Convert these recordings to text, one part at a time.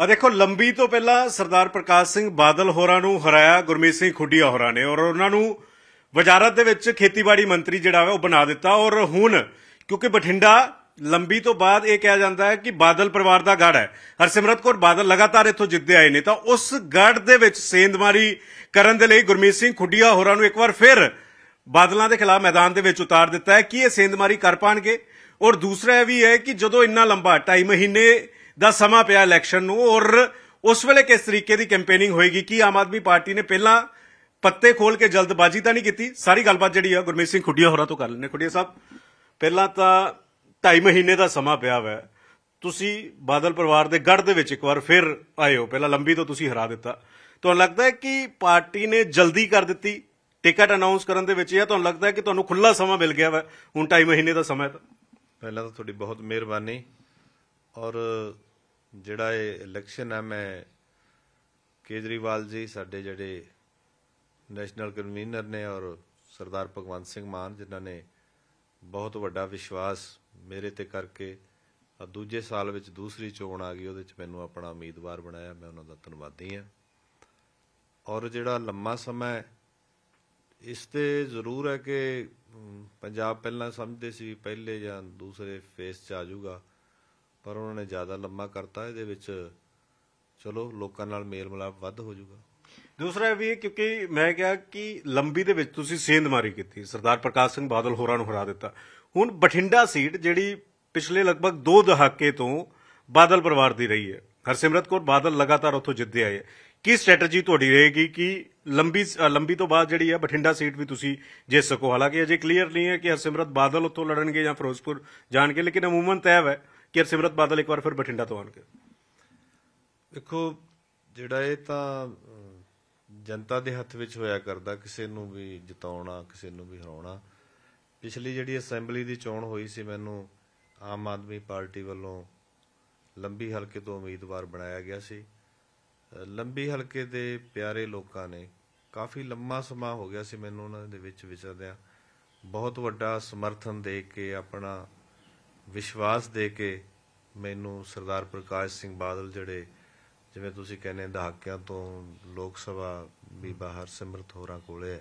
ਆ ਦੇਖੋ ਲੰਬੀ ਤੋਂ ਪਹਿਲਾਂ ਸਰਦਾਰ ਪ੍ਰਕਾਸ਼ ਸਿੰਘ ਬਾਦਲ ਹੋਰਾਂ ਨੂੰ ਹਰਾਇਆ ਗੁਰਮੀਤ ਸਿੰਘ ਖੁੱਡੀਆ ਹੋਰਾਂ ਨੇ ਔਰ ਉਹਨਾਂ ਨੂੰ ਵਜ਼ਾਰਤ ਦੇ ਵਿੱਚ ਖੇਤੀਬਾੜੀ ਮੰਤਰੀ ਜਿਹੜਾ ਹੈ ਉਹ ਬਣਾ ਦਿੱਤਾ ਔਰ ਹੁਣ ਕਿਉਂਕਿ ਬਠਿੰਡਾ ਲੰਬੀ ਤੋਂ ਬਾਅਦ ਇਹ ਕਿਹਾ ਜਾਂਦਾ ਹੈ ਕਿ ਬਾਦਲ ਪਰਿਵਾਰ ਦਾ ਗੜ ਹੈ ਹਰਸਿਮਰਤ ਕੌਰ ਬਾਦਲ ਲਗਾਤਾਰ ਇੱਥੋਂ ਜਿੱਤਦੇ ਆਏ ਨੇ ਤਾਂ ਉਸ ਗੜ ਦੇ ਵਿੱਚ ਸੇਂਦਮਾਰੀ ਕਰਨ ਦੇ ਲਈ ਗੁਰਮੀਤ ਸਿੰਘ ਖੁੱਡੀਆ ਹੋਰਾਂ ਨੂੰ ਇੱਕ ਵਾਰ ਫਿਰ ਬਾਦਲਾਂ ਦੇ ਖਿਲਾਫ ਮੈਦਾਨ ਦੇ ਵਿੱਚ ਉਤਾਰ ਦਿੱਤਾ ਹੈ ਕਿ ਇਹ ਸੇਂਦਮਾਰੀ ਕਰ ਪਾਣਗੇ ਔਰ ਦੂਸਰਾ ਇਹ ਵੀ ਹੈ ਕਿ ਜਦੋਂ ਇੰਨਾ ਲੰਬਾ 2.5 ਮਹੀਨੇ ਦਾ ਸਮਾਂ ਪਿਆ ਇਲੈਕਸ਼ਨ ਨੂੰ ਔਰ ਉਸ ਵੇਲੇ ਕਿਸ ਤਰੀਕੇ ਦੀ ਕੈਂਪੇਨਿੰਗ ਹੋਏਗੀ ਕੀ ਆਮ ਆਦਮੀ ਪਾਰਟੀ ਨੇ ਪਹਿਲਾਂ ਪੱਤੇ ਖੋਲ ਕੇ ਜਲਦਬਾਜ਼ੀ ਤਾਂ ਨਹੀਂ ਕੀਤੀ ਸਾਰੀ ਗੱਲਬਾਤ ਜਿਹੜੀ ਆ ਗੁਰਮੀਤ ਸਿੰਘ ਖੁੱਡੀਆ ਹੋਰਾਂ ਤੋਂ ਕਰ ਲੈਣੇ ਖੁੱਡੀਆ ਸਾਹਿਬ ਪਹਿਲਾਂ ਤਾਂ 2.5 ਮਹੀਨੇ ਦਾ ਸਮਾਂ ਪਿਆ ਹੋਇਆ ਤੁਸੀਂ ਬਾਦਲ ਪਰਿਵਾਰ ਦੇ ਗੜ ਦੇ ਵਿੱਚ ਇੱਕ ਵਾਰ ਫਿਰ ਆਏ ਹੋ ਪਹਿਲਾਂ ਲੰਬੀ ਤੋਂ ਤੁਸੀਂ ਹਰਾ ਦਿੱਤਾ ਤੁਹਾਨੂੰ ਲੱਗਦਾ ਹੈ ਕਿ ਪਾਰਟੀ ਨੇ ਜਲਦੀ ਕਰ ਦਿੱਤੀ ਟਿਕਟ ਅਨਾਉਂਸ ਕਰਨ ਦੇ ਵਿੱਚ ਇਹ ਤੁਹਾਨੂੰ ਲੱਗਦਾ ਹੈ ਕਿ ਤੁਹਾਨੂੰ ਖੁੱਲਾ ਸਮਾਂ ਮਿਲ ਗਿਆ ਵਾ ਹੁਣ 2.5 ਮਹੀਨੇ ਦਾ ਸਮਾਂ ਹੈ ਪਹਿਲਾਂ ਤਾਂ ਤੁਹਾਡੀ ਬਹੁਤ ਮਿਹਰਬਾਨੀ ਔਰ ਜਿਹੜਾ ਇਹ ਇਲੈਕਸ਼ਨ ਹੈ ਮੈਂ ਕੇਜਰੀਵਾਲ ਜੀ ਸਾਡੇ ਜਿਹੜੇ ਨੈਸ਼ਨਲ ਕਨਵੀਨਰ ਨੇ ਔਰ ਸਰਦਾਰ ਭਗਵੰਤ ਸਿੰਘ ਮਾਨ ਜਿਨ੍ਹਾਂ ਨੇ ਬਹੁਤ ਵੱਡਾ ਵਿਸ਼ਵਾਸ ਮੇਰੇ ਤੇ ਕਰਕੇ ਆ ਦੂਜੇ ਸਾਲ ਵਿੱਚ ਦੂਸਰੀ ਚੋਣ ਆ ਗਈ ਉਹਦੇ ਵਿੱਚ ਮੈਨੂੰ ਆਪਣਾ ਉਮੀਦਵਾਰ ਬਣਾਇਆ ਮੈਂ ਉਹਨਾਂ ਦਾ ਧੰਨਵਾਦੀ ਹਾਂ ਔਰ ਜਿਹੜਾ ਲੰਮਾ ਸਮਾਂ ਇਸ ਤੇ ਜ਼ਰੂਰ ਹੈ ਕਿ ਪੰਜਾਬ ਪਹਿਲਾਂ ਸਮਝਦੇ ਸੀ ਪਹਿਲੇ ਜਾਂ ਦੂਸਰੇ ਫੇਸ 'ਚ ਆ ਜਾਊਗਾ ਪਰ ਉਹਨਾਂ ਨੇ ਜ਼ਿਆਦਾ ਲੰਮਾ ਕਰਤਾ ਇਹਦੇ ਵਿੱਚ ਚਲੋ ਲੋਕਾਂ ਨਾਲ ਮੇਲ ਮਿਲਾਪ ਵੱਧ ਹੋ ਜਾਊਗਾ ਦੂਸਰਾ ਵੀ ਕਿਉਂਕਿ ਮੈਂ ਕਿਹਾ ਕਿ ਲੰਬੀ ਦੇ ਵਿੱਚ ਤੁਸੀਂ ਸੇਂਦਮਾਰੀ ਕੀਤੀ ਸਰਦਾਰ ਪ੍ਰਕਾਸ਼ ਸਿੰਘ ਬਾਦਲ ਹੋਰਾਂ ਨੂੰ ਹਰਾ ਦਿੱਤਾ ਹੁਣ ਬਠਿੰਡਾ ਸੀਟ ਜਿਹੜੀ ਪਿਛਲੇ ਲਗਭਗ 2 ਦਹਾਕੇ ਤੋਂ ਬਾਦਲ ਪਰਿਵਾਰ ਦੀ ਰਹੀ ਹੈ ਹਰਸਿਮਰਤ ਕੌਰ ਬਾਦਲ ਲਗਾਤਾਰ ਉੱਥੋਂ ਜਿੱਤਦੇ ਆਏ ਕੀ ਸਟ੍ਰੈਟਜੀ ਤੁਹਾਡੀ ਰਹੇਗੀ ਕਿ ਲੰਬੀ ਲੰਬੀ ਤੋਂ ਬਾਅਦ ਜਿਹੜੀ ਹੈ ਬਠਿੰਡਾ ਸੀਟ ਵੀ ਤੁਸੀਂ ਜਿੱਤ ਸਕੋ ਹਾਲਾਂਕਿ ਅਜੇ ਕਲੀਅਰ ਨਹੀਂ ਹੈ ਕਿ ਹਰਸਿਮਰਤ ਬਾਦਲ ਉੱਥੋਂ ਲੜਨਗੇ ਜਾਂ ਫਿਰੋਜ਼ਪੁਰ ਜਾਣਗੇ ਲੇਕਿਨ ਅਮੂਮਨ ਤੈਅ ਹੈ ਕਿਰ ਸਿਮਰਤ ਬਾਦਲ ਇੱਕ ਵਾਰ ਫਿਰ ਬਠਿੰਡਾ ਤੋਂ ਆਣਗੇ ਦੇਖੋ ਜਿਹੜਾ ਇਹ ਤਾਂ ਜਨਤਾ ਦੇ ਹੱਥ ਵਿੱਚ ਹੋਇਆ ਕਰਦਾ ਕਿਸੇ ਨੂੰ ਵੀ ਜਿਤਾਉਣਾ ਕਿਸੇ ਨੂੰ ਵੀ ਹਰਾਉਣਾ ਪਿਛਲੀ ਜਿਹੜੀ ਅਸੈਂਬਲੀ ਦੀ ਚੋਣ ਹੋਈ ਸੀ ਮੈਨੂੰ ਆਮ ਆਦਮੀ ਪਾਰਟੀ ਵੱਲੋਂ ਲੰਬੀ ਹਲਕੇ ਤੋਂ ਉਮੀਦਵਾਰ ਬਣਾਇਆ ਗਿਆ ਸੀ ਲੰਬੀ ਹਲਕੇ ਦੇ ਪਿਆਰੇ ਲੋਕਾਂ ਨੇ ਕਾਫੀ ਲੰਮਾ ਸਮਾਂ ਹੋ ਗਿਆ ਸੀ ਮੈਨੂੰ ਉਹਨਾਂ ਦੇ ਵਿੱਚ ਵਿਚਰਦਿਆਂ ਬਹੁਤ ਵੱਡਾ ਸਮਰਥਨ ਦੇ ਕੇ ਆਪਣਾ ਵਿਸ਼ਵਾਸ ਦੇ ਕੇ ਮੈਨੂੰ ਸਰਦਾਰ ਪ੍ਰਕਾਸ਼ ਸਿੰਘ ਬਾਦਲ ਜਿਹੜੇ ਜਿਵੇਂ ਤੁਸੀਂ ਕਹਿੰਦੇ ਦਹਾਕਿਆਂ ਤੋਂ ਲੋਕ ਸਭਾ ਵੀ ਬਾਹਰ ਸਿਮਰਤ ਹੋਰਾਂ ਕੋਲੇ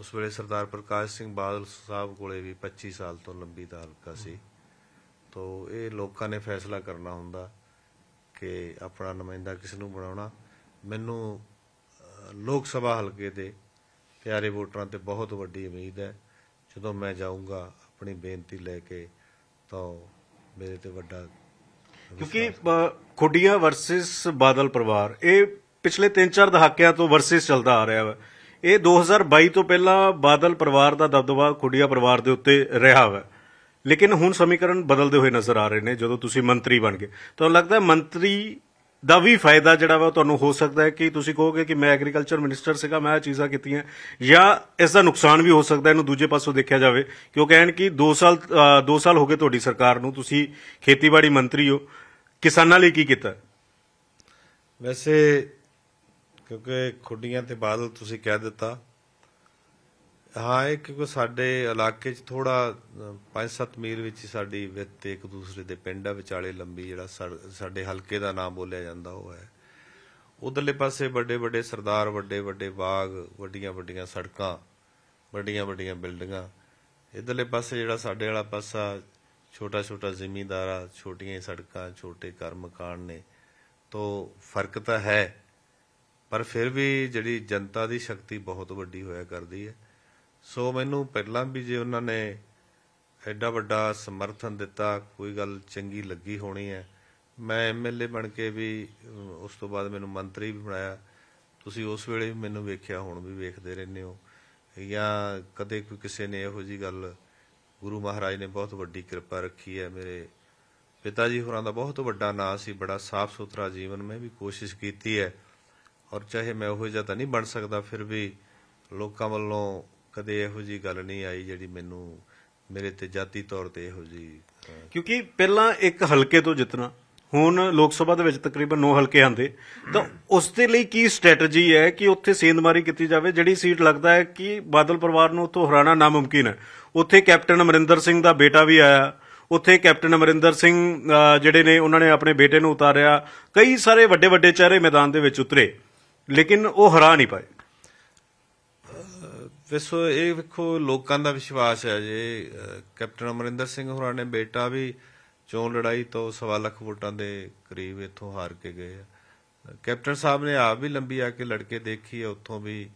ਉਸ ਵੇਲੇ ਸਰਦਾਰ ਪ੍ਰਕਾਸ਼ ਸਿੰਘ ਬਾਦਲ ਸਾਹਿਬ ਕੋਲੇ ਵੀ 25 ਸਾਲ ਤੋਂ ਲੰਬੀ ਤਾਲਕਾ ਸੀ ਤੋਂ ਇਹ ਲੋਕਾਂ ਨੇ ਫੈਸਲਾ ਕਰਨਾ ਹੁੰਦਾ ਕਿ ਆਪਣਾ ਨੁਮਾਇੰਦਾ ਕਿਸ ਨੂੰ ਬਣਾਉਣਾ ਮੈਨੂੰ ਲੋਕ ਸਭਾ ਹਲਕੇ ਦੇ ਪਿਆਰੇ ਵੋਟਰਾਂ ਤੇ ਬਹੁਤ ਵੱਡੀ ਉਮੀਦ ਹੈ ਜਦੋਂ ਮੈਂ ਜਾਊਂਗਾ ਆਪਣੀ ਬੇਨਤੀ ਲੈ ਕੇ ਤਾਂ ਮੇਰੇ ਤੇ ਵੱਡਾ ਕਿਉਂਕਿ ਖੁੱਡੀਆਂ ਵਰਸਸ ਬਾਦਲ ਪਰਿਵਾਰ ਇਹ ਪਿਛਲੇ 3-4 ਦਹਾਕਿਆਂ ਤੋਂ ਵਰਸਸ ਚੱਲਦਾ ਆ ਰਿਹਾ ਹੈ ਇਹ 2022 ਤੋਂ ਪਹਿਲਾਂ ਬਾਦਲ ਪਰਿਵਾਰ ਦਾ ਦਬਦਬਾ ਖੁੱਡੀਆਂ ਪਰਿਵਾਰ ਦੇ ਉੱਤੇ ਰਿਹਾ ਹੈ ਲੇਕਿਨ ਹੁਣ ਸਮੀਕਰਨ ਬਦਲਦੇ ਹੋਏ ਨਜ਼ਰ ਆ ਰਹੇ ਨੇ ਜਦੋਂ ਤੁਸੀਂ ਮੰਤਰੀ ਬਣ ਗਏ ਤਾਂ ਲੱਗਦਾ ਮੰਤਰੀ ਦਾ ਵੀ ਫਾਇਦਾ ਜਿਹੜਾ ਵਾ ਤੁਹਾਨੂੰ ਹੋ ਸਕਦਾ ਹੈ ਕਿ ਤੁਸੀਂ ਕਹੋਗੇ ਕਿ ਮੈਂ ਐਗਰੀਕਲਚਰ ਮਿਨਿਸਟਰ ਸੀਗਾ ਮੈਂ ਇਹ ਚੀਜ਼ਾਂ ਕੀਤੀਆਂ ਜਾਂ ਇਸ ਦਾ ਨੁਕਸਾਨ ਵੀ ਹੋ ਸਕਦਾ ਇਹਨੂੰ ਦੂਜੇ ਪਾਸੋਂ ਦੇਖਿਆ ਜਾਵੇ ਉਹ ਕਹਿਣ ਕਿ 2 ਸਾਲ 2 ਸਾਲ ਹੋ ਗਏ ਤੁਹਾਡੀ ਸਰਕਾਰ ਨੂੰ ਤੁਸੀਂ ਖੇਤੀਬਾੜੀ ਮੰਤਰੀ ਹੋ ਕਿਸਾਨਾਂ ਲਈ ਕੀ ਕੀਤਾ ਵੈਸੇ ਕਿਉਂਕਿ ਖੁੱਡੀਆਂ ਤੇ ਬਾਦਲ ਤੁਸੀਂ ਕਹਿ ਦਿੱਤਾ ਹਾਂ ਇਹ ਕਿਉਂਕਿ ਸਾਡੇ ਇਲਾਕੇ 'ਚ ਥੋੜਾ 5-7 ਮੀਲ ਵਿੱਚ ਹੀ ਸਾਡੀ ਵਿੱਤ ਇੱਕ ਦੂਸਰੇ ਦੇ ਪਿੰਡਾਂ ਵਿਚਾਲੇ ਲੰਬੀ ਜਿਹੜਾ ਸਾਡੇ ਹਲਕੇ ਦਾ ਨਾਮ ਬੋਲਿਆ ਜਾਂਦਾ ਉਹ ਹੈ ਉਧਰਲੇ ਪਾਸੇ ਵੱਡੇ ਵੱਡੇ ਸਰਦਾਰ ਵੱਡੇ ਵੱਡੇ ਬਾਗ ਵੱਡੀਆਂ ਵੱਡੀਆਂ ਸੜਕਾਂ ਵੱਡੀਆਂ ਵੱਡੀਆਂ ਬਿਲਡਿੰਗਾਂ ਇਧਰਲੇ ਪਾਸੇ ਜਿਹੜਾ ਸਾਡੇ ਵਾਲਾ ਪਾਸਾ ਛੋਟਾ ਛੋਟਾ ਜ਼ਿਮੀਂਦਾਰਾ ਛੋਟੀਆਂ ਸੜਕਾਂ ਛੋਟੇ ਘਰ ਮਕਾਨ ਨੇ ਤੋਂ ਫਰਕ ਤਾਂ ਹੈ ਪਰ ਫਿਰ ਵੀ ਜਿਹੜੀ ਜਨਤਾ ਦੀ ਸ਼ਕਤੀ ਬਹੁਤ ਵੱਡੀ ਹੋਇਆ ਕਰਦੀ ਹੈ ਸੋ ਮੈਨੂੰ ਪਹਿਲਾਂ ਵੀ ਜੇ ਉਹਨਾਂ ਨੇ ਐਡਾ ਵੱਡਾ ਸਮਰਥਨ ਦਿੱਤਾ ਕੋਈ ਗੱਲ ਚੰਗੀ ਲੱਗੀ ਹੋਣੀ ਹੈ ਮੈਂ ਐਮਐਲਏ ਬਣ ਕੇ ਵੀ ਉਸ ਤੋਂ ਬਾਅਦ ਮੈਨੂੰ ਮੰਤਰੀ ਵੀ ਬਣਾਇਆ ਤੁਸੀਂ ਉਸ ਵੇਲੇ ਵੀ ਮੈਨੂੰ ਵੇਖਿਆ ਹੁਣ ਵੀ ਵੇਖਦੇ ਰਹਿੰਦੇ ਹੋ ਜਾਂ ਕਦੇ ਕੋਈ ਕਿਸੇ ਨੇ ਇਹੋ ਜੀ ਗੱਲ ਗੁਰੂ ਮਹਾਰਾਜ ਨੇ ਬਹੁਤ ਵੱਡੀ ਕਿਰਪਾ ਰੱਖੀ ਹੈ ਮੇਰੇ ਪਿਤਾ ਜੀ ਹੋਰਾਂ ਦਾ ਬਹੁਤ ਵੱਡਾ ਨਾਮ ਸੀ ਬੜਾ ਸਾਫ਼ ਸੁਥਰਾ ਜੀਵਨ ਮੈਂ ਵੀ ਕੋਸ਼ਿਸ਼ ਕੀਤੀ ਹੈ ਔਰ ਚਾਹੇ ਮੈਂ ਉਹ ਜਿਹਾ ਤਾਂ ਨਹੀਂ ਬਣ ਸਕਦਾ ਫਿਰ ਵੀ ਲੋਕਾਂ ਵੱਲੋਂ ਕਦੇ ਇਹੋ ਜੀ ਗੱਲ ਨਹੀਂ ਆਈ ਜਿਹੜੀ ਮੈਨੂੰ ਮੇਰੇ ਤੇ ਜਾਤੀ ਤੌਰ ਤੇ ਇਹੋ ਜੀ ਕਿਉਂਕਿ ਪਹਿਲਾਂ ਇੱਕ ਹਲਕੇ ਤੋਂ ਜਿੱਤਣਾ ਹੁਣ ਲੋਕ ਸਭਾ ਦੇ ਵਿੱਚ ਤਕਰੀਬਨ 9 ਹਲਕੇ ਆਂਦੇ ਤਾਂ ਉਸ ਦੇ ਲਈ ਕੀ ਸਟ੍ਰੈਟਜੀ ਹੈ ਕਿ ਉੱਥੇ ਸੇਂਦਮਾਰੀ ਕੀਤੀ ਜਾਵੇ ਜਿਹੜੀ ਸੀਟ ਲੱਗਦਾ ਹੈ ਕਿ ਬਾਦਲ ਪਰਿਵਾਰ ਨੂੰ ਉੱਥੋਂ ਹਰਾਣਾ ਨਾਮੁਮਕਿਨ ਹੈ ਉੱਥੇ ਕੈਪਟਨ ਅਮਰਿੰਦਰ ਸਿੰਘ ਦਾ ਬੇਟਾ ਵੀ ਆਇਆ ਉੱਥੇ ਕੈਪਟਨ ਅਮਰਿੰਦਰ ਸਿੰਘ ਜਿਹੜੇ ਨੇ ਉਹਨਾਂ ਨੇ ਆਪਣੇ ਬੇਟੇ ਨੂੰ ਉਤਾਰਿਆ ਕਈ ਸਾਰੇ ਵੱਡੇ ਵੱਡੇ ਚਿਹਰੇ ਮੈਦਾਨ ਦੇ ਵਿੱਚ ਉਤਰੇ ਲੇਕਿਨ ਉਹ ਹਰਾ ਨਹੀਂ ਪਾਏ ਵੇਸੋ ਇਹ ਵੇਖੋ ਲੋਕਾਂ ਦਾ ਵਿਸ਼ਵਾਸ ਹੈ ਜੇ ਕੈਪਟਨ ਅਮਰਿੰਦਰ ਸਿੰਘ ਹੋਰਾਂ ਨੇ ਬੇਟਾ ਵੀ ਚੋਣ ਲੜਾਈ ਤੋਂ ਸਵਾ ਲੱਖ ਵੋਟਾਂ ਦੇ ਕਰੀਬ ਇਥੋਂ ਹਾਰ ਕੇ ਗਏ ਆ ਕੈਪਟਨ ਸਾਹਿਬ ਨੇ ਆਪ ਵੀ ਲੰਬੀ ਆ ਕੇ ਲੜ ਕੇ ਦੇਖੀ ਹੈ ਉੱਥੋਂ ਵੀ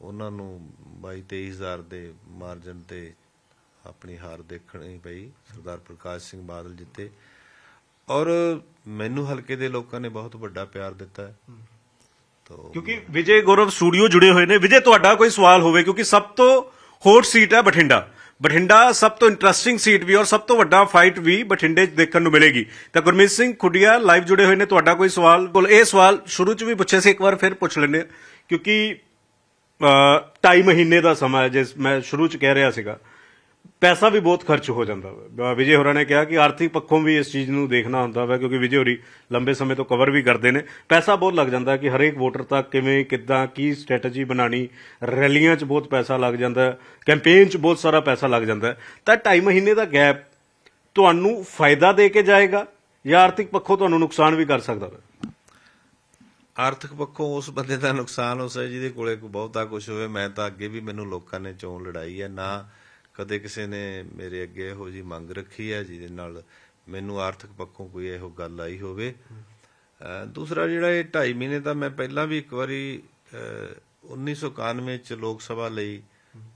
ਉਹਨਾਂ ਨੂੰ 22 23000 ਦੇ ਮਾਰਜਨ ਤੇ ਆਪਣੀ ਹਾਰ ਦੇਖਣੀ ਪਈ ਸਰਦਾਰ ਪ੍ਰਕਾਸ਼ ਸਿੰਘ ਬਾਦਲ ਜਿੱਤੇ ਔਰ ਮੈਨੂੰ ਹਲਕੇ ਦੇ ਲੋਕਾਂ ਨੇ ਬਹੁਤ ਵੱਡਾ ਪਿਆਰ ਦਿੱਤਾ ਹੈ ਕਿਉਂਕਿ ਵਿਜੇ ਗੌਰਵ ਸਟੂਡੀਓ ਜੁੜੇ ਹੋਏ ਨੇ ਵਿਜੇ ਤੁਹਾਡਾ ਕੋਈ ਸਵਾਲ ਹੋਵੇ ਕਿਉਂਕਿ ਸਭ ਤੋਂ ਹੌਟ ਸੀਟ ਹੈ ਬਠਿੰਡਾ ਬਠਿੰਡਾ ਸਭ ਤੋਂ ਇੰਟਰਸਟਿੰਗ ਸੀਟ ਵੀ ਔਰ ਸਭ ਤੋਂ ਵੱਡਾ ਫਾਈਟ ਵੀ ਬਠਿੰਡੇ 'ਚ ਦੇਖਣ ਨੂੰ ਮਿਲੇਗੀ ਤਾਂ ਗੁਰਮੀਤ ਸਿੰਘ ਖੁੱਡੀਆ ਲਾਈਵ ਜੁੜੇ ਹੋਏ ਨੇ ਤੁਹਾਡਾ ਕੋਈ ਸਵਾਲ ਬੋਲ ਇਹ ਸਵਾਲ ਸ਼ੁਰੂ 'ਚ ਵੀ ਪੁੱਛਿਆ ਸੀ ਇੱਕ ਵਾਰ ਫਿਰ ਪੁੱਛ ਲੈਂਦੇ ਕਿਉਂਕਿ 2 ਮਹੀਨੇ ਦਾ ਸਮਾਂ ਜਿਸ ਮੈਂ ਸ਼ੁਰੂ 'ਚ ਕਹਿ ਰਿਹਾ ਸੀਗਾ ਪੈਸਾ ਵੀ ਬਹੁਤ ਖਰਚ ਹੋ ਜਾਂਦਾ ਵਿਜੇ ਹੋਰਾਂ ਨੇ ਕਿਹਾ ਕਿ ਆਰਥਿਕ ਪੱਖੋਂ ਵੀ ਇਸ ਚੀਜ਼ ਨੂੰ ਦੇਖਣਾ ਹੁੰਦਾ ਹੈ ਕਿਉਂਕਿ ਵਿਜੇ ਹੋਰੀ ਲੰਬੇ ਸਮੇਂ ਤੋਂ ਕਵਰ ਵੀ ਕਰਦੇ ਨੇ ਪੈਸਾ ਬਹੁਤ ਲੱਗ ਜਾਂਦਾ ਕਿ ਹਰੇਕ ਵੋਟਰ ਤੱਕ ਕਿਵੇਂ ਕਿੱਦਾਂ ਕੀ ਸਟ੍ਰੈਟਜੀ ਬਣਾਣੀ ਰੈਲੀਆਂ 'ਚ ਬਹੁਤ ਪੈਸਾ ਲੱਗ ਜਾਂਦਾ ਕੈਂਪੇਨ 'ਚ ਬਹੁਤ ਸਾਰਾ ਪੈਸਾ ਲੱਗ ਜਾਂਦਾ ਤਾਂ 2.5 ਮਹੀਨੇ ਦਾ ਗੈਪ ਤੁਹਾਨੂੰ ਫਾਇਦਾ ਦੇ ਕੇ ਜਾਏਗਾ ਜਾਂ ਆਰਥਿਕ ਪੱਖੋਂ ਤੁਹਾਨੂੰ ਨੁਕਸਾਨ ਵੀ ਕਰ ਸਕਦਾ ਹੈ ਆਰਥਿਕ ਪੱਖੋਂ ਉਸ ਬੰਦੇ ਦਾ ਨੁਕਸਾਨ ਹੋ ਸਕਦਾ ਜਿਹਦੇ ਕੋਲੇ ਬਹੁਤਾ ਕੁਝ ਹੋਵੇ ਮੈਂ ਤਾਂ ਅੱਗੇ ਵੀ ਮੈਨੂੰ ਲੋਕਾਂ ਨੇ ਚੋਣ ਲੜਾਈ ਹੈ ਨਾ ਕਦੇ ਕਿਸੇ ਨੇ ਮੇਰੇ ਅੱਗੇ ਇਹੋ ਜੀ ਮੰਗ ਰੱਖੀ ਹੈ ਜਿਹਦੇ ਨਾਲ ਮੈਨੂੰ ਆਰਥਿਕ ਪੱਖੋਂ ਕੋਈ ਇਹੋ ਗੱਲ ਆਈ ਹੋਵੇ ਦੂਸਰਾ ਜਿਹੜਾ ਇਹ 2.5 ਮਹੀਨੇ ਦਾ ਮੈਂ ਪਹਿਲਾਂ ਵੀ ਇੱਕ ਵਾਰੀ 1991 ਚ ਲੋਕ ਸਭਾ ਲਈ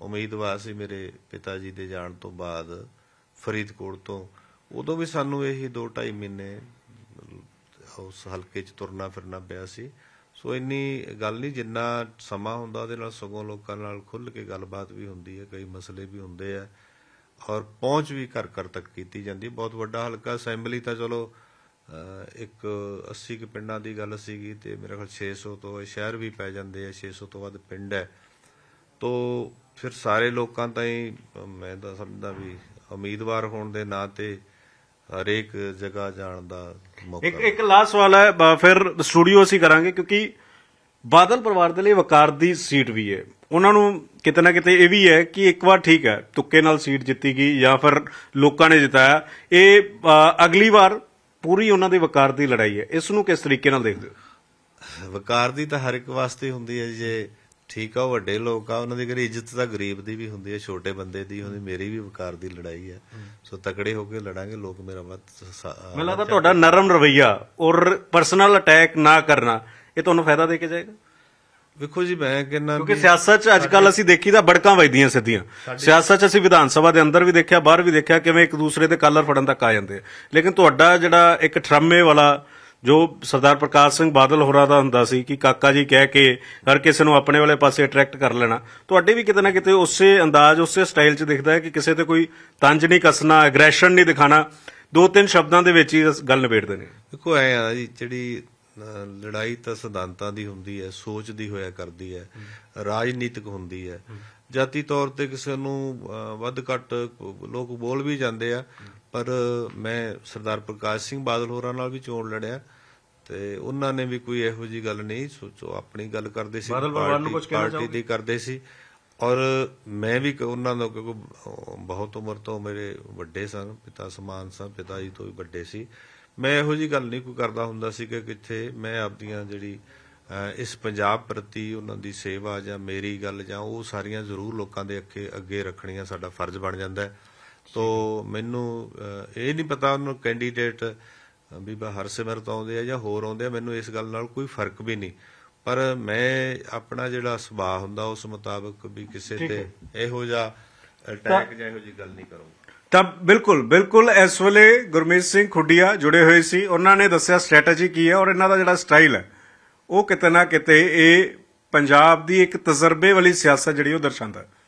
ਉਮੀਦਵਾਰ ਸੀ ਮੇਰੇ ਪਿਤਾ ਜੀ ਦੇ ਜਾਣ ਤੋਂ ਬਾਅਦ ਫਰੀਦਕੋਟ ਤੋਂ ਉਦੋਂ ਵੀ ਸਾਨੂੰ ਇਹੀ 2.5 ਮਹੀਨੇ ਉਸ ਹਲਕੇ 'ਚ ਤੁਰਨਾ ਫਿਰਨਾ ਪਿਆ ਸੀ ਸੋ ਇੰਨੀ ਗੱਲ ਨਹੀਂ ਜਿੰਨਾ ਸਮਾਂ ਹੁੰਦਾ ਉਹਦੇ ਨਾਲ ਸਗੋਂ ਲੋਕਾਂ ਨਾਲ ਖੁੱਲ ਕੇ ਗੱਲਬਾਤ ਵੀ ਹੁੰਦੀ ਹੈ ਕਈ ਮਸਲੇ ਵੀ ਹੁੰਦੇ ਆ ਔਰ ਪਹੁੰਚ ਵੀ ਘਰ ਘਰ ਤੱਕ ਕੀਤੀ ਜਾਂਦੀ ਬਹੁਤ ਵੱਡਾ ਹਲਕਾ ਅਸੈਂਬਲੀ ਤਾਂ ਚਲੋ ਇੱਕ 80 ਕਿ ਪਿੰਡਾਂ ਦੀ ਗੱਲ ਸੀਗੀ ਤੇ ਮੇਰੇ ਖਿਆਲ 600 ਤੋਂ ਸ਼ਹਿਰ ਵੀ ਪੈ ਜਾਂਦੇ ਆ 600 ਤੋਂ ਵੱਧ ਪਿੰਡ ਹੈ ਤੋ ਫਿਰ ਸਾਰੇ ਲੋਕਾਂ ਤਾਂ ਹੀ ਮੈਂ ਤਾਂ ਸਮਝਦਾ ਵੀ ਉਮੀਦਵਾਰ ਹੋਣ ਦੇ ਨਾਤੇ ਹਰੇਕ ਜਗ੍ਹਾ ਜਾਣ ਦਾ ਮੌਕਾ ਇੱਕ ਇੱਕ ਲਾਸਟ ਸਵਾਲ ਹੈ ਫਿਰ ਸਟੂਡੀਓ ਅਸੀਂ ਕਰਾਂਗੇ ਕਿਉਂਕਿ ਬਾਦਲ ਪਰਿਵਾਰ ਦੇ ਲਈ ਵਕਾਰ ਦੀ ਸੀਟ ਵੀ ਹੈ ਉਹਨਾਂ ਨੂੰ ਕਿਤੇ ਨਾ ਕਿਤੇ ਇਹ ਵੀ ਹੈ ਕਿ ਇੱਕ ਵਾਰ ਠੀਕ ਹੈ ਤੁੱਕੇ ਨਾਲ ਸੀਟ ਜਿੱਤੀ ਗਈ ਜਾਂ ਫਿਰ ਲੋਕਾਂ ਨੇ ਜਿਤਾਇਆ ਇਹ ਅਗਲੀ ਵਾਰ ਪੂਰੀ ਉਹਨਾਂ ਦੇ ਵਕਾਰ ਦੀ ਲੜਾਈ ਹੈ ਇਸ ਨੂੰ ਕਿਸ ਤਰੀਕੇ ਨਾਲ ਦੇਖਦੇ ਹੋ ਵਕਾਰ ਦੀ ਤਾਂ ਹਰ ਇੱਕ ਵਾਸਤੇ ਹੁੰਦੀ ਹੈ ਜੇ ਠੀਕ ਆ ਵੱਡੇ ਲੋਕ ਆ ਉਹਨਾਂ ਦੀ ਕਰੀ ਇੱਜ਼ਤ ਤਾਂ ਗਰੀਬ ਦੀ ਵੀ ਹੁੰਦੀ ਹੈ ਛੋਟੇ ਬੰਦੇ ਦੀ ਹੁੰਦੀ ਮੇਰੀ ਵੀ ਵਕਾਰ ਦੀ ਲੜਾਈ ਹੈ ਸੋ ਤਕੜੇ ਹੋ ਕੇ ਲੜਾਂਗੇ ਲੋਕ ਮੇਰਾ ਮਤ ਮੈਨੂੰ ਲੱਗਦਾ ਤੁਹਾਡਾ ਨਰਮ ਰਵਈਆ ਔਰ ਪਰਸਨਲ ਅਟੈਕ ਨਾ ਕਰਨਾ ਇਹ ਤੁਹਾਨੂੰ ਫਾਇਦਾ ਦੇ ਕੇ ਜਾਏਗਾ ਵੇਖੋ ਜੀ ਮੈਂ ਕਿੰਨਾ ਕਿਉਂਕਿ ਸਿਆਸਤ 'ਚ ਅੱਜ ਕੱਲ ਅਸੀਂ ਦੇਖੀ ਦਾ ਬੜਕਾਂ ਵੱਜਦੀਆਂ ਸਿੱਧੀਆਂ ਸਿਆਸਤ 'ਚ ਅਸੀਂ ਵਿਧਾਨ ਸਭਾ ਦੇ ਅੰਦਰ ਵੀ ਦੇਖਿਆ ਬਾਹਰ ਵੀ ਦੇਖਿਆ ਕਿਵੇਂ ਇੱਕ ਦੂਸਰੇ ਦੇ ਕਾਲਰ ਫੜਨ ਤੱਕ ਆ ਜਾਂਦੇ ਲੇਕਿਨ ਤੁਹਾਡਾ ਜਿਹੜਾ ਇੱਕ ਠਰਮੇ ਵਾਲਾ ਜੋ ਸਰਦਾਰ ਪ੍ਰਕਾਸ਼ ਸਿੰਘ ਬਾਦਲ ਹੋਰਾਂ ਦਾ ਹੁੰਦਾ ਸੀ ਕਿ ਕਾਕਾ ਜੀ ਕਹਿ ਕੇ ਹਰ ਕਿਸੇ ਨੂੰ ਆਪਣੇ ਵਾਲੇ ਪਾਸੇ ਅਟਰੈਕਟ ਕਰ ਲੈਣਾ ਤੁਹਾਡੇ ਵੀ ਕਿਤੇ ਨਾ ਕਿਤੇ ਉਸੇ ਅੰਦਾਜ਼ ਉਸੇ ਸਟਾਈਲ 'ਚ ਦਿਖਦਾ ਹੈ ਕਿ ਕਿਸੇ ਤੇ ਕੋਈ ਤੰਜ ਨਹੀਂ ਕਸਣਾ ਐਗਰੈਸ਼ਨ ਨਹੀਂ ਦਿਖਾਣਾ ਦੋ ਤਿੰਨ ਸ਼ਬਦਾਂ ਦੇ ਵਿੱਚ ਹੀ ਗੱਲ ਨਿਬੇੜਦੇ ਨੇ ਦੇਖੋ ਐ ਆ ਜੀ ਜਿਹੜੀ ਲੜਾਈ ਤਾਂ ਸਿਧਾਂਤਾਂ ਦੀ ਹੁੰਦੀ ਹੈ ਸੋਚ ਦੀ ਹੋਇਆ ਕਰਦੀ ਹੈ ਰਾਜਨੀਤਿਕ ਹੁੰਦੀ ਹੈ ਜਾਤੀ ਤੌਰ ਤੇ ਕਿਸੇ ਨੂੰ ਵੱਧ ਘੱਟ ਲੋਕ ਬੋਲ ਵੀ ਜਾਂਦੇ ਆ ਪਰ ਮੈਂ ਸਰਦਾਰ ਪ੍ਰਕਾਸ਼ ਸਿੰਘ ਬਾਦਲ ਹੋਰਾਂ ਨਾਲ ਵੀ ਚੋਣ ਲੜਿਆ ਤੇ ਉਹਨਾਂ ਨੇ ਵੀ ਕੋਈ ਇਹੋ ਜੀ ਗੱਲ ਨਹੀਂ ਸੋਚੋ ਆਪਣੀ ਗੱਲ ਕਰਦੇ ਸੀ ਪਾਰਟੀ ਦੀ ਕਰਦੇ ਸੀ ਔਰ ਮੈਂ ਵੀ ਉਹਨਾਂ ਦਾ ਕਿਉਂਕਿ ਬਹੁਤ ਉਮਰ ਤੋਂ ਮੇਰੇ ਵੱਡੇ ਸਨ ਪਿਤਾ ਸਮਾਨ ਸਨ ਪਿਤਾ ਜੀ ਤੋਂ ਵੀ ਵੱਡੇ ਸੀ ਮੈਂ ਇਹੋ ਜੀ ਗੱਲ ਨਹੀਂ ਕੋਈ ਕਰਦਾ ਹੁੰਦਾ ਸੀ ਕਿ ਕਿੱਥੇ ਮੈਂ ਆਪਦੀਆਂ ਜਿਹੜੀ ਇਸ ਪੰਜਾਬ ਪ੍ਰਤੀ ਉਹਨਾਂ ਦੀ ਸੇਵਾ ਜਾਂ ਮੇਰੀ ਗੱਲ ਜਾਂ ਉਹ ਸਾਰੀਆਂ ਜ਼ਰੂਰ ਲੋਕਾਂ ਦੇ ਅੱਗੇ ਅੱਗੇ ਰੱਖਣੀਆਂ ਸਾਡਾ ਫਰਜ਼ ਬਣ ਜਾਂਦਾ ਹੈ ਤੋ ਮੈਨੂੰ ਇਹ ਨਹੀਂ ਪਤਾ ਉਹਨਾਂ ਕੈਂਡੀਡੇਟ ਬੀਬਾ ਹਰਸਿਮਰਤ ਆਉਂਦੇ ਆ ਜਾਂ ਹੋਰ ਆਉਂਦੇ ਆ ਮੈਨੂੰ ਇਸ ਗੱਲ ਨਾਲ ਕੋਈ ਫਰਕ ਵੀ ਨਹੀਂ ਪਰ ਮੈਂ ਆਪਣਾ ਜਿਹੜਾ ਸੁਭਾਅ ਹੁੰਦਾ ਉਸ ਮੁਤਾਬਕ ਵੀ ਕਿਸੇ ਤੇ ਇਹੋ ਜਿਹਾ ਅਟੈਕ ਜਾਂ ਇਹੋ ਜੀ ਗੱਲ ਨਹੀਂ ਕਰੂੰਗਾ ਤਾਂ ਬਿਲਕੁਲ ਬਿਲਕੁਲ ਇਸ ਵੇਲੇ ਗੁਰਮੀਤ ਸਿੰਘ ਖੁੱਡੀਆ ਜੁੜੇ ਹੋਏ ਸੀ ਉਹਨਾਂ ਨੇ ਦੱਸਿਆ ਸਟ੍ਰੈਟੇਜੀ ਕੀ ਹੈ ਔਰ ਇਹਨਾਂ ਦਾ ਜਿਹੜਾ ਸਟਾਈਲ ਹੈ ਉਹ ਕਿਤੇ ਨਾ ਕਿਤੇ ਇਹ ਪੰਜਾਬ ਦੀ ਇੱਕ ਤਜਰਬੇ ਵਾਲੀ ਸਿਆਸਤ ਜਿਹੜੀ ਉਹ ਦਰਸਾਉਂਦਾ ਹੈ